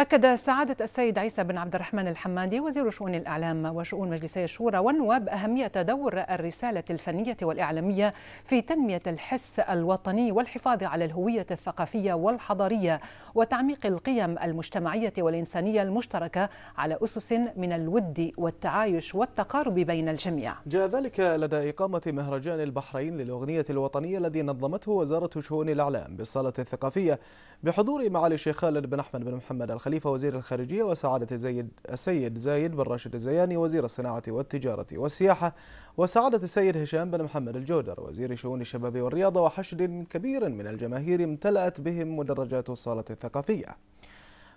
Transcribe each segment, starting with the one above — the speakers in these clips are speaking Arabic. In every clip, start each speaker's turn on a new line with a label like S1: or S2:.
S1: أكد سعادة السيد عيسى بن عبد الرحمن الحمادي وزير شؤون الإعلام وشؤون مجلسي الشورى والنواب أهمية دور الرسالة الفنية والإعلامية في تنمية الحس الوطني والحفاظ على الهوية الثقافية والحضارية وتعميق القيم المجتمعية والإنسانية المشتركة على أسس من الود والتعايش والتقارب بين الجميع.
S2: جاء ذلك لدى إقامة مهرجان البحرين للأغنية الوطنية الذي نظمته وزارة شؤون الإعلام بالصالة الثقافية بحضور معالي الشيخ خالد بن أحمد بن محمد الخليل خليفة وزير الخارجية وسعادة زيد السيد زايد بن راشد الزياني وزير الصناعة والتجارة والسياحة وسعادة السيد هشام بن محمد الجودر وزير شؤون الشباب والرياضة وحشد كبير من الجماهير امتلأت بهم مدرجات الصالة الثقافية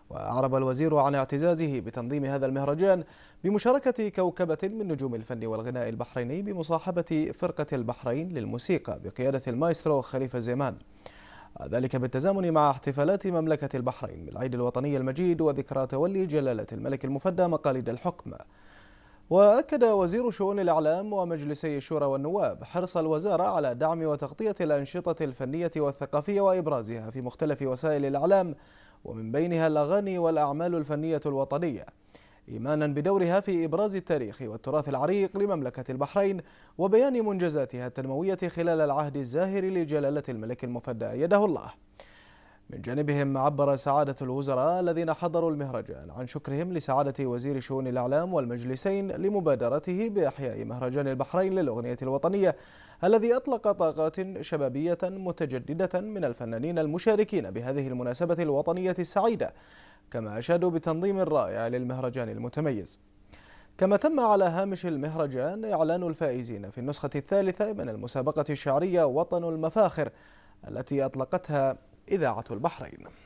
S2: وأعرب الوزير عن اعتزازه بتنظيم هذا المهرجان بمشاركة كوكبة من نجوم الفن والغناء البحريني بمصاحبة فرقة البحرين للموسيقى بقيادة المايسترو خليفة زيمان ذلك بالتزامن مع احتفالات مملكة البحرين بالعيد الوطني المجيد وذكرى تولي جلالة الملك المفدى مقاليد الحكم وأكد وزير شؤون الإعلام ومجلسي الشورى والنواب حرص الوزارة على دعم وتغطية الأنشطة الفنية والثقافية وإبرازها في مختلف وسائل الإعلام ومن بينها الأغاني والأعمال الفنية الوطنية إيمانا بدورها في إبراز التاريخ والتراث العريق لمملكة البحرين وبيان منجزاتها التنموية خلال العهد الزاهر لجلالة الملك المفدى يده الله من جانبهم عبر سعادة الوزراء الذين حضروا المهرجان عن شكرهم لسعادة وزير شؤون الإعلام والمجلسين لمبادرته بإحياء مهرجان البحرين للأغنية الوطنية الذي أطلق طاقات شبابية متجددة من الفنانين المشاركين بهذه المناسبة الوطنية السعيدة كما أشادوا بتنظيم رائع للمهرجان المتميز كما تم على هامش المهرجان إعلان الفائزين في النسخة الثالثة من المسابقة الشعرية وطن المفاخر التي أطلقتها إذاعة البحرين